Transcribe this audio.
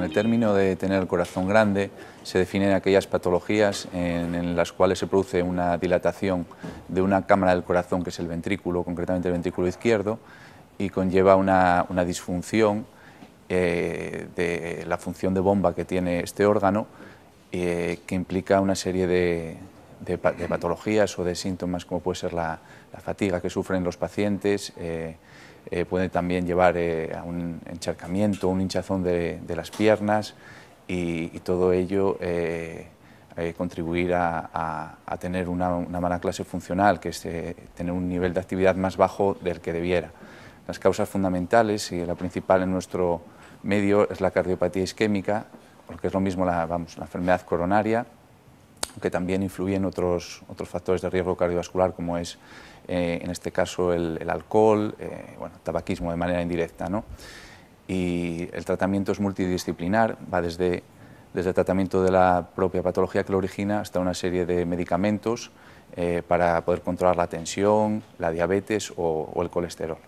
En el término de tener el corazón grande se definen aquellas patologías en, las cuales se produce una dilatación de una cámara del corazón, que es el ventrículo, concretamente el ventrículo izquierdo, y conlleva una, disfunción eh, de la función de bomba que tiene este órgano, eh, que implica una serie de, de, patologías o de síntomas como puede ser la, fatiga que sufren los pacientes, eh, eh, puede también llevar eh, a un encharcamiento, un hinchazón de, las piernas y, todo ello contribuir a, tener una, mala clase funcional, que es tener un nivel de actividad más bajo del que debiera. Las causas fundamentales y la principal en nuestro medio es la cardiopatía isquémica, porque es lo mismo la enfermedad coronaria, que también influyen otros, otros factores de riesgo cardiovascular, como es eh, en este caso el, alcohol, eh, bueno, tabaquismo de manera indirecta. ¿no? Y el tratamiento es multidisciplinar, va desde, desde el tratamiento de la propia patología que lo origina hasta una serie de medicamentos eh, para poder controlar la tensión, la diabetes o el colesterol.